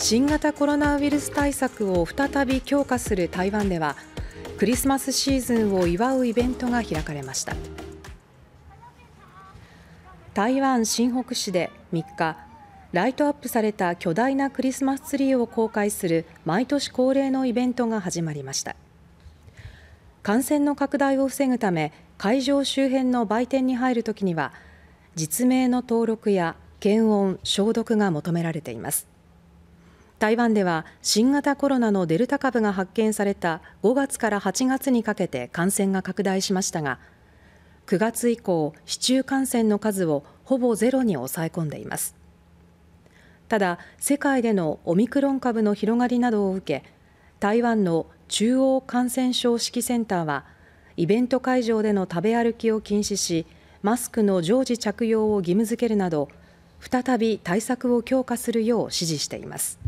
新型コロナウイルス対策を再び強化する台湾ではクリスマスシーズンを祝うイベントが開かれました台湾新北市で3日ライトアップされた巨大なクリスマスツリーを公開する毎年恒例のイベントが始まりました感染の拡大を防ぐため会場周辺の売店に入るときには実名の登録や検温・消毒が求められています台湾では新型コロナのデルタ株が発見された5月から8月にかけて感染が拡大しましたが9月以降、市中感染の数をほぼゼロに抑え込んでいますただ世界でのオミクロン株の広がりなどを受け台湾の中央感染症指揮センターはイベント会場での食べ歩きを禁止しマスクの常時着用を義務付けるなど再び対策を強化するよう指示しています。